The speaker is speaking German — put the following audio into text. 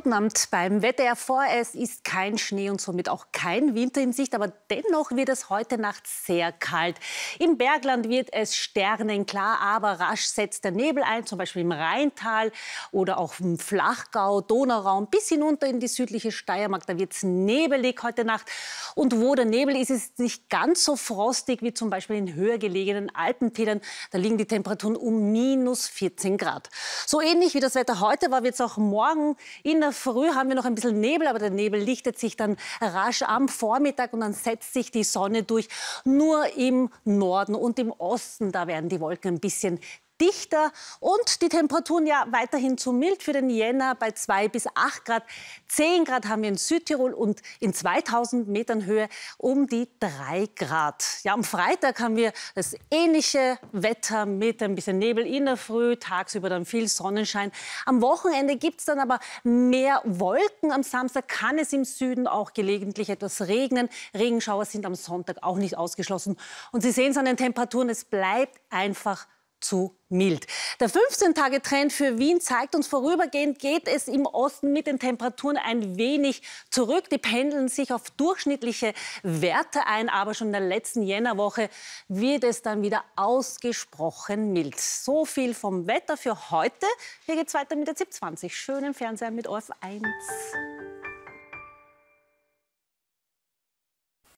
Guten Abend beim Wetter vor. Es ist kein Schnee und somit auch kein Winter in Sicht, aber dennoch wird es heute Nacht sehr kalt. Im Bergland wird es sternenklar, aber rasch setzt der Nebel ein, zum Beispiel im Rheintal oder auch im Flachgau, Donauraum, bis hinunter in die südliche Steiermark. Da wird es nebelig heute Nacht. Und wo der Nebel ist, ist es nicht ganz so frostig wie zum Beispiel in höher gelegenen Alpentälern. Da liegen die Temperaturen um minus 14 Grad. So ähnlich wie das Wetter heute war, wird es auch morgen in der der Früh haben wir noch ein bisschen Nebel, aber der Nebel lichtet sich dann rasch am Vormittag und dann setzt sich die Sonne durch. Nur im Norden und im Osten, da werden die Wolken ein bisschen dichter und die Temperaturen ja weiterhin zu mild für den Jänner bei 2 bis 8 Grad. 10 Grad haben wir in Südtirol und in 2000 Metern Höhe um die 3 Grad. Ja, am Freitag haben wir das ähnliche Wetter mit ein bisschen Nebel in der Früh, tagsüber dann viel Sonnenschein. Am Wochenende gibt es dann aber mehr Wolken. Am Samstag kann es im Süden auch gelegentlich etwas regnen. Regenschauer sind am Sonntag auch nicht ausgeschlossen. Und Sie sehen es an den Temperaturen, es bleibt einfach zu mild. Der 15-Tage-Trend für Wien zeigt uns, vorübergehend geht es im Osten mit den Temperaturen ein wenig zurück. Die pendeln sich auf durchschnittliche Werte ein, aber schon in der letzten Jännerwoche wird es dann wieder ausgesprochen mild. So viel vom Wetter für heute. Hier geht es weiter mit der ZIP 20. Schönen Fernseher mit ORF 1.